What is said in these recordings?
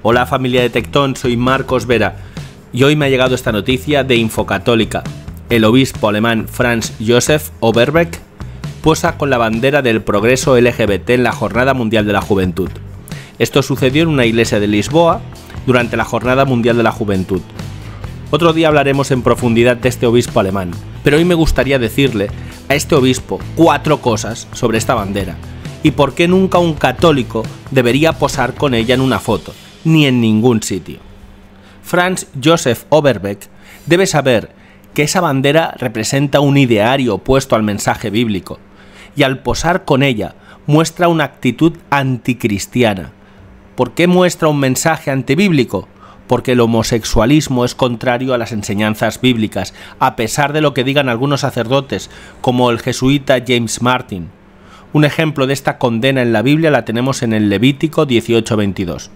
Hola familia de Tectón, soy Marcos Vera y hoy me ha llegado esta noticia de Infocatólica. El obispo alemán Franz Josef Oberbeck posa con la bandera del progreso LGBT en la Jornada Mundial de la Juventud. Esto sucedió en una iglesia de Lisboa durante la Jornada Mundial de la Juventud. Otro día hablaremos en profundidad de este obispo alemán, pero hoy me gustaría decirle a este obispo cuatro cosas sobre esta bandera y por qué nunca un católico debería posar con ella en una foto ni en ningún sitio. Franz Josef Oberbeck debe saber que esa bandera representa un ideario opuesto al mensaje bíblico, y al posar con ella muestra una actitud anticristiana. ¿Por qué muestra un mensaje antibíblico? Porque el homosexualismo es contrario a las enseñanzas bíblicas, a pesar de lo que digan algunos sacerdotes, como el jesuita James Martin. Un ejemplo de esta condena en la Biblia la tenemos en el Levítico 18:22.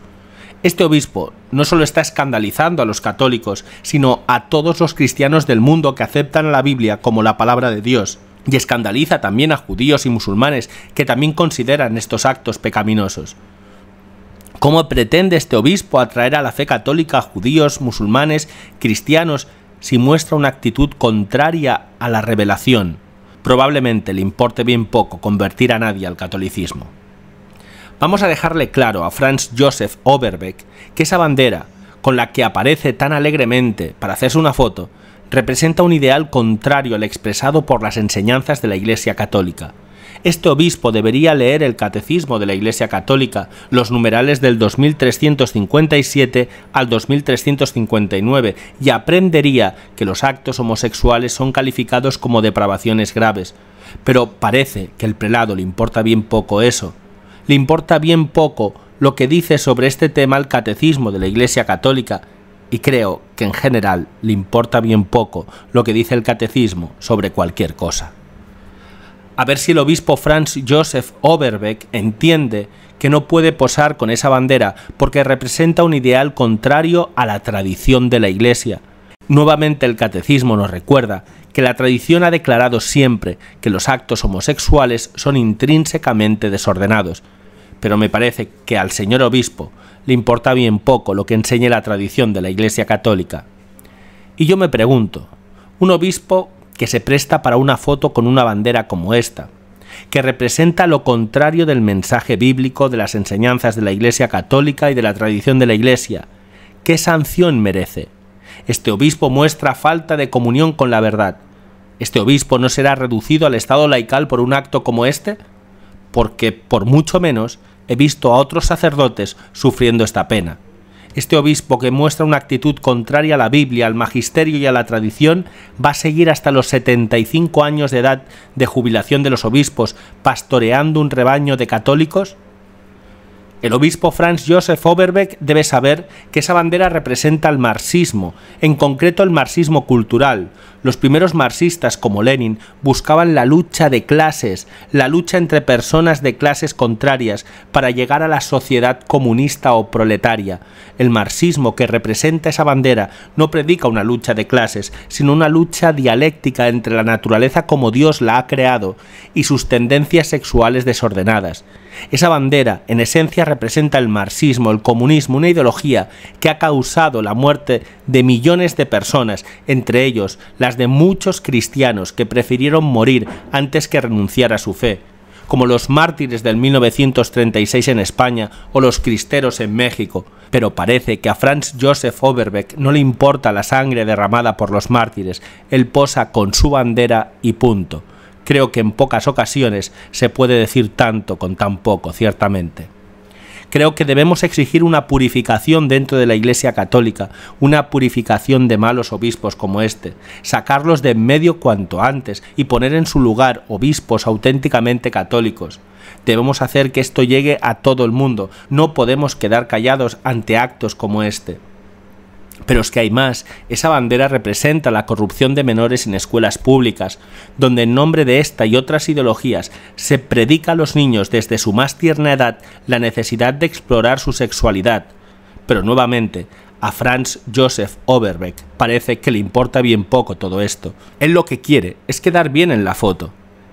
Este obispo no solo está escandalizando a los católicos, sino a todos los cristianos del mundo que aceptan la Biblia como la palabra de Dios, y escandaliza también a judíos y musulmanes que también consideran estos actos pecaminosos. ¿Cómo pretende este obispo atraer a la fe católica a judíos, musulmanes, cristianos, si muestra una actitud contraria a la revelación? Probablemente le importe bien poco convertir a nadie al catolicismo. Vamos a dejarle claro a Franz Josef Oberbeck que esa bandera, con la que aparece tan alegremente para hacerse una foto, representa un ideal contrario al expresado por las enseñanzas de la Iglesia Católica. Este obispo debería leer el Catecismo de la Iglesia Católica, los numerales del 2357 al 2359, y aprendería que los actos homosexuales son calificados como depravaciones graves. Pero parece que el prelado le importa bien poco eso, le importa bien poco lo que dice sobre este tema el catecismo de la Iglesia Católica, y creo que en general le importa bien poco lo que dice el catecismo sobre cualquier cosa. A ver si el obispo Franz Josef Oberbeck entiende que no puede posar con esa bandera porque representa un ideal contrario a la tradición de la Iglesia. Nuevamente el catecismo nos recuerda que la tradición ha declarado siempre que los actos homosexuales son intrínsecamente desordenados, pero me parece que al señor obispo le importa bien poco lo que enseñe la tradición de la Iglesia Católica. Y yo me pregunto, un obispo que se presta para una foto con una bandera como esta, que representa lo contrario del mensaje bíblico, de las enseñanzas de la Iglesia Católica y de la tradición de la Iglesia, ¿qué sanción merece? Este obispo muestra falta de comunión con la verdad. ¿Este obispo no será reducido al estado laical por un acto como este? Porque, por mucho menos, he visto a otros sacerdotes sufriendo esta pena. Este obispo que muestra una actitud contraria a la Biblia, al magisterio y a la tradición va a seguir hasta los 75 años de edad de jubilación de los obispos pastoreando un rebaño de católicos el obispo Franz Josef Oberbeck debe saber que esa bandera representa el marxismo, en concreto el marxismo cultural. Los primeros marxistas, como Lenin, buscaban la lucha de clases, la lucha entre personas de clases contrarias para llegar a la sociedad comunista o proletaria. El marxismo que representa esa bandera no predica una lucha de clases, sino una lucha dialéctica entre la naturaleza como Dios la ha creado y sus tendencias sexuales desordenadas. Esa bandera, en esencia, representa el marxismo, el comunismo, una ideología que ha causado la muerte de millones de personas, entre ellos las de muchos cristianos que prefirieron morir antes que renunciar a su fe como los mártires del 1936 en España o los cristeros en México, pero parece que a Franz Josef Oberbeck no le importa la sangre derramada por los mártires, él posa con su bandera y punto. Creo que en pocas ocasiones se puede decir tanto con tan poco, ciertamente. Creo que debemos exigir una purificación dentro de la Iglesia Católica, una purificación de malos obispos como este, sacarlos de en medio cuanto antes y poner en su lugar obispos auténticamente católicos. Debemos hacer que esto llegue a todo el mundo, no podemos quedar callados ante actos como este. Pero es que hay más, esa bandera representa la corrupción de menores en escuelas públicas, donde en nombre de esta y otras ideologías se predica a los niños desde su más tierna edad la necesidad de explorar su sexualidad. Pero nuevamente, a Franz Josef Oberbeck parece que le importa bien poco todo esto. Él lo que quiere es quedar bien en la foto,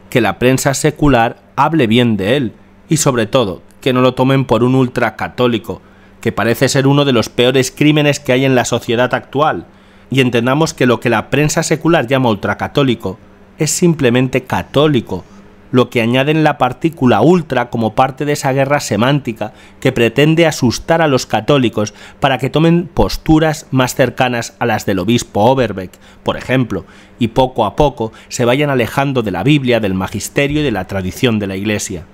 que la prensa secular hable bien de él, y sobre todo, que no lo tomen por un ultracatólico, que parece ser uno de los peores crímenes que hay en la sociedad actual, y entendamos que lo que la prensa secular llama ultracatólico es simplemente católico, lo que añaden la partícula ultra como parte de esa guerra semántica que pretende asustar a los católicos para que tomen posturas más cercanas a las del obispo Overbeck, por ejemplo, y poco a poco se vayan alejando de la Biblia, del magisterio y de la tradición de la Iglesia.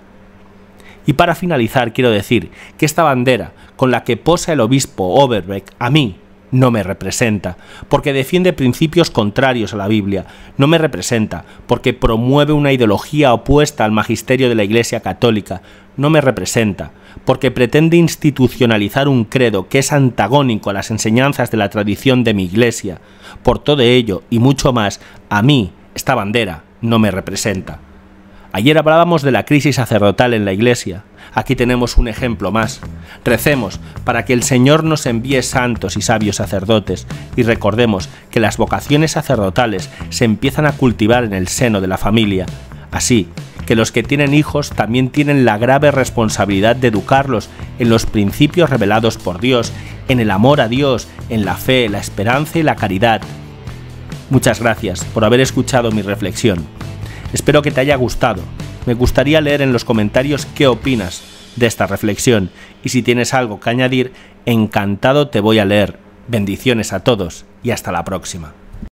Y para finalizar quiero decir que esta bandera con la que posa el obispo Overbeck a mí no me representa, porque defiende principios contrarios a la Biblia, no me representa, porque promueve una ideología opuesta al magisterio de la Iglesia Católica, no me representa, porque pretende institucionalizar un credo que es antagónico a las enseñanzas de la tradición de mi Iglesia. Por todo ello y mucho más, a mí, esta bandera no me representa. Ayer hablábamos de la crisis sacerdotal en la iglesia. Aquí tenemos un ejemplo más. Recemos para que el Señor nos envíe santos y sabios sacerdotes y recordemos que las vocaciones sacerdotales se empiezan a cultivar en el seno de la familia. Así que los que tienen hijos también tienen la grave responsabilidad de educarlos en los principios revelados por Dios, en el amor a Dios, en la fe, la esperanza y la caridad. Muchas gracias por haber escuchado mi reflexión. Espero que te haya gustado. Me gustaría leer en los comentarios qué opinas de esta reflexión y si tienes algo que añadir, encantado te voy a leer. Bendiciones a todos y hasta la próxima.